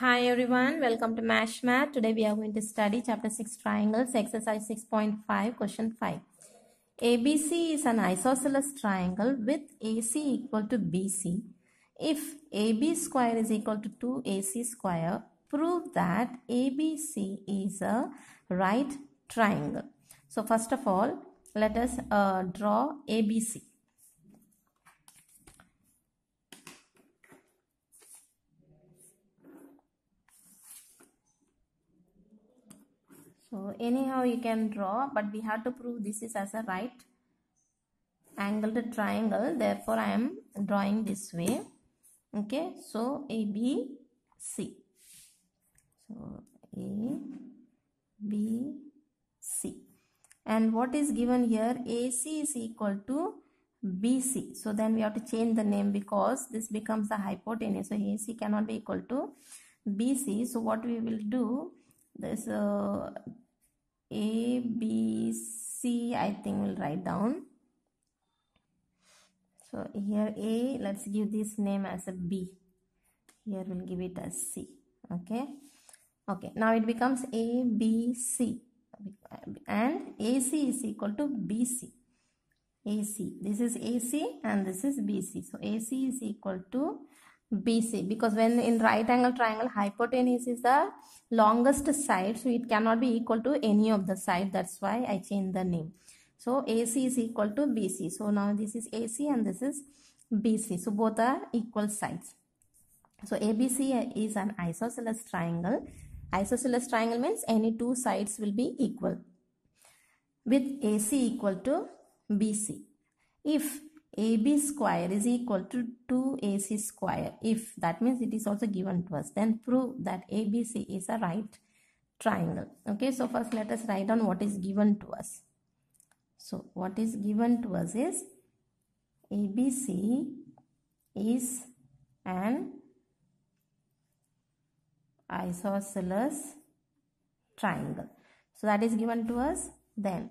Hi everyone, welcome to MASH Math. Today we are going to study chapter 6 triangles, exercise 6.5, question 5. ABC is an isosceles triangle with AC equal to BC. If AB square is equal to 2AC square, prove that ABC is a right triangle. So first of all, let us uh, draw ABC. So anyhow you can draw but we have to prove this is as a right angled triangle therefore I am drawing this way okay so A B C so A B C and what is given here AC is equal to BC so then we have to change the name because this becomes the hypotenuse so AC cannot be equal to BC so what we will do this uh, a, B, C, I think we'll write down. So here A, let's give this name as a B. Here we'll give it as C. Okay. Okay. Now it becomes A, B, C. And AC is equal to BC. AC. This is AC and this is BC. So AC is equal to BC because when in right angle triangle hypotenuse is the longest side so it cannot be equal to any of the side that's why I change the name so AC is equal to BC so now this is AC and this is BC so both are equal sides so ABC is an isosceles triangle isosceles triangle means any two sides will be equal with AC equal to BC if AB square is equal to 2AC square if that means it is also given to us then prove that ABC is a right triangle okay so first let us write down what is given to us so what is given to us is ABC is an isosceles triangle so that is given to us then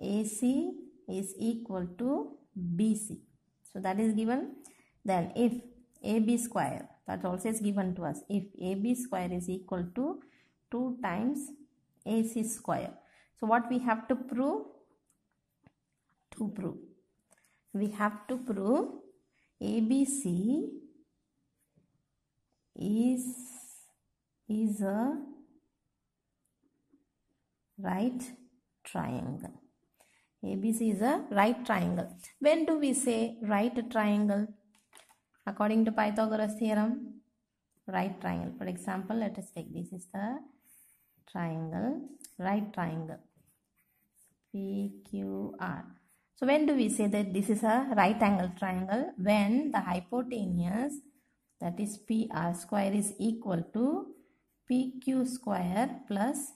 AC is equal to BC. So that is given. Then if AB square that also is given to us. If AB square is equal to 2 times AC square. So what we have to prove? To prove. We have to prove ABC is is a right triangle ABC is a right triangle. When do we say right triangle? According to Pythagoras theorem, right triangle. For example, let us take this is the triangle, right triangle, PQR. So when do we say that this is a right angle triangle? When the hypotenuse that is PR square is equal to PQ square plus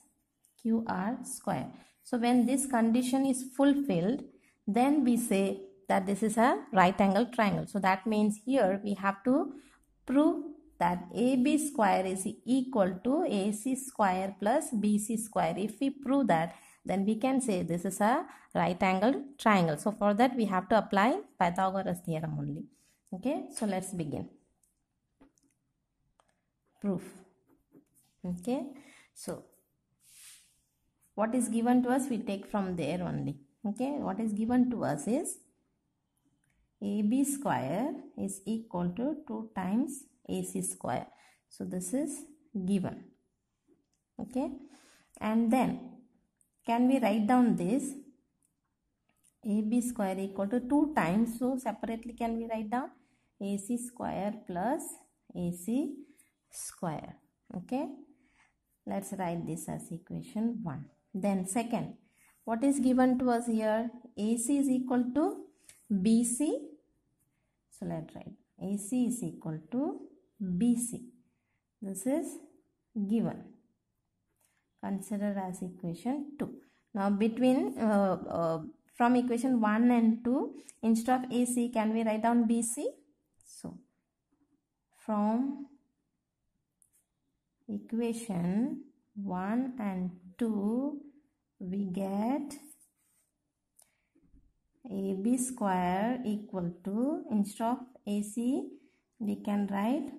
QR square. So when this condition is fulfilled, then we say that this is a right angle triangle. So that means here we have to prove that AB square is equal to AC square plus BC square. If we prove that, then we can say this is a right angle triangle. So for that we have to apply Pythagoras theorem only. Okay, so let's begin. Proof. Okay, so what is given to us we take from there only okay what is given to us is AB square is equal to 2 times AC square so this is given okay and then can we write down this AB square equal to 2 times so separately can we write down AC square plus AC square okay let's write this as equation 1 then second, what is given to us here? AC is equal to BC. So let's write AC is equal to BC. This is given. Consider as equation 2. Now between uh, uh, from equation 1 and 2 instead of AC can we write down BC? So from equation 1 and 2 we get AB square equal to instead of AC we can write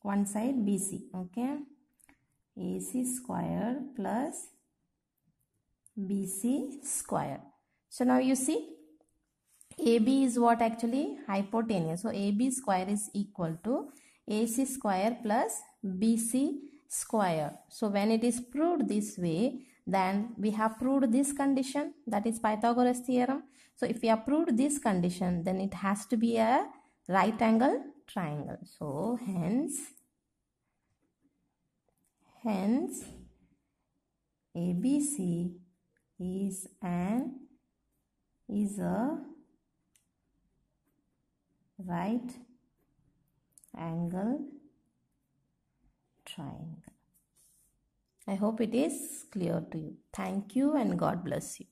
one side BC okay AC square plus BC square so now you see AB is what actually hypotenuse so AB square is equal to AC square plus BC square. So when it is proved this way, then we have proved this condition that is Pythagoras theorem. So if we have proved this condition, then it has to be a right angle triangle. So hence, hence ABC is an is a right angle triangle. I hope it is clear to you. Thank you and God bless you.